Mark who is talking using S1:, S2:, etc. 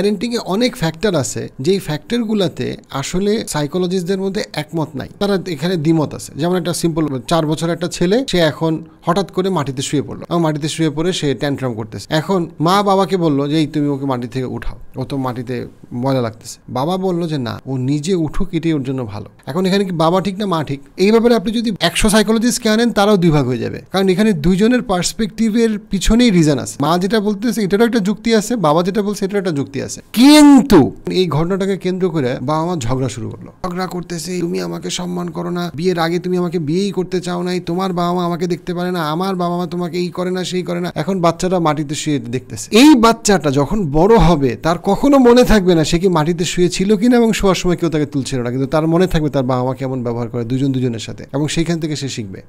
S1: প্যারেন্টিংয়ে অনেক ফ্যাক্টর আছে যেই ফ্যাক্টরগুলোতে আসলে সাইকোলজিস্টদের মধ্যে একমত নাই তারা এখানে দ্বিমত আছে যেমন একটা সিম্পল চার বছর একটা ছেলে সে এখন হঠাৎ করে মাটিতে শুয়ে পড়লো এবং মাটিতে শুয়ে পড়ে সে ট্যান্ট্রাম করতেছে এখন মা বাবাকে বললো যে এই তুমি ওকে মাটি থেকে উঠাও ও তো মাটিতে মজা লাগতেছে বাবা বললো যে না ও নিজে উঠুক এটাই ওর জন্য ভালো এখন এখানে কি বাবা ঠিক না মা ঠিক এই ব্যাপারে আপনি যদি একশো সাইকোলজিস্টকে আনেন তারাও দুই ভাগ হয়ে যাবে কারণ এখানে দুইজনের পার্সপেক্টিভের পিছনেই রিজন আছে মা যেটা বলতেছে এটারও একটা যুক্তি আছে বাবা যেটা বলছে এটারও একটা যুক্তি আছে আছে কিন্তু এই ঘটনাটাকে কেন্দ্র করে বাবা মা ঝগড়া শুরু করলো ঝগড়া করতেছে তুমি আমাকে সম্মান করো না বিয়ের আগে তুমি আমাকে বিয়েই করতে চাও নাই তোমার বাবা মা আমাকে দেখতে পারে না আমার বাবা মা তোমাকে এই করে না সেই করে না এখন বাচ্চাটা মাটিতে শুয়ে দেখতেছে এই বাচ্চাটা যখন বড় হবে তার কখনো মনে থাকবে না সে কি মাটিতে শুয়ে ছিল কিনা এবং শোয়ার সময় কেউ তাকে তুলছিল না কিন্তু তার মনে থাকবে তার বাবা মা কেমন ব্যবহার করে দুজন দুজনের সাথে এবং সেইখান থেকে সে শিখবে